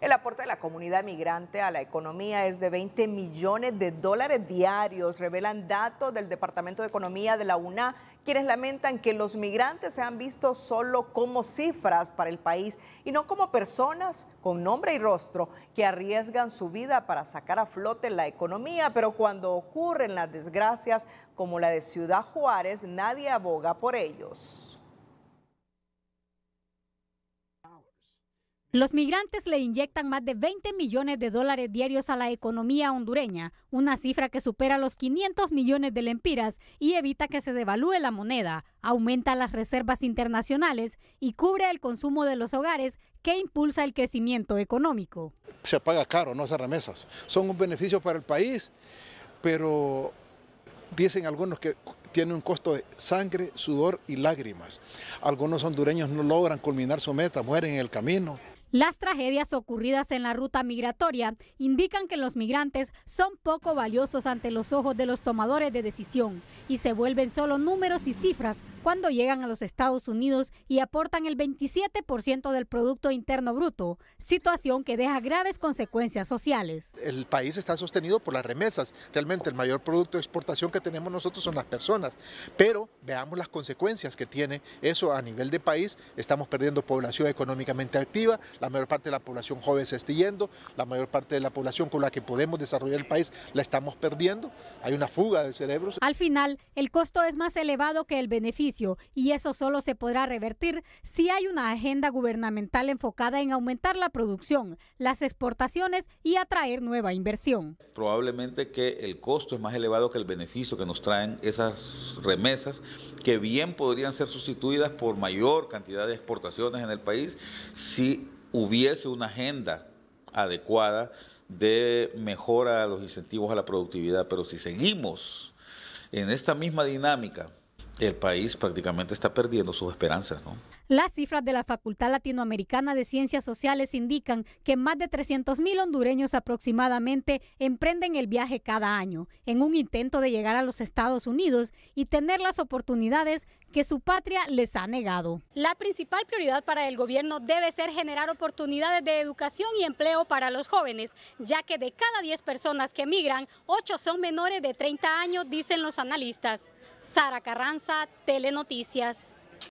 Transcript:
El aporte de la comunidad migrante a la economía es de 20 millones de dólares diarios, revelan datos del Departamento de Economía de la UNA, quienes lamentan que los migrantes se han visto solo como cifras para el país y no como personas con nombre y rostro que arriesgan su vida para sacar a flote la economía, pero cuando ocurren las desgracias como la de Ciudad Juárez, nadie aboga por ellos. Los migrantes le inyectan más de 20 millones de dólares diarios a la economía hondureña, una cifra que supera los 500 millones de lempiras y evita que se devalúe la moneda, aumenta las reservas internacionales y cubre el consumo de los hogares que impulsa el crecimiento económico. Se paga caro, no hace remesas. Son un beneficio para el país, pero dicen algunos que tiene un costo de sangre, sudor y lágrimas. Algunos hondureños no logran culminar su meta, mueren en el camino. Las tragedias ocurridas en la ruta migratoria indican que los migrantes son poco valiosos ante los ojos de los tomadores de decisión y se vuelven solo números y cifras cuando llegan a los Estados Unidos y aportan el 27% del Producto Interno Bruto, situación que deja graves consecuencias sociales. El país está sostenido por las remesas, realmente el mayor producto de exportación que tenemos nosotros son las personas, pero veamos las consecuencias que tiene eso a nivel de país, estamos perdiendo población económicamente activa, la mayor parte de la población joven se está yendo, la mayor parte de la población con la que podemos desarrollar el país la estamos perdiendo, hay una fuga de cerebros. Al final, el costo es más elevado que el beneficio y eso solo se podrá revertir si hay una agenda gubernamental enfocada en aumentar la producción, las exportaciones y atraer nueva inversión. Probablemente que el costo es más elevado que el beneficio que nos traen esas remesas, que bien podrían ser sustituidas por mayor cantidad de exportaciones en el país si hubiese una agenda adecuada de mejora a los incentivos a la productividad, pero si seguimos en esta misma dinámica el país prácticamente está perdiendo sus esperanzas. Las cifras de la Facultad Latinoamericana de Ciencias Sociales indican que más de 300.000 hondureños aproximadamente emprenden el viaje cada año en un intento de llegar a los Estados Unidos y tener las oportunidades que su patria les ha negado. La principal prioridad para el gobierno debe ser generar oportunidades de educación y empleo para los jóvenes, ya que de cada 10 personas que emigran, 8 son menores de 30 años, dicen los analistas. Sara Carranza, Telenoticias.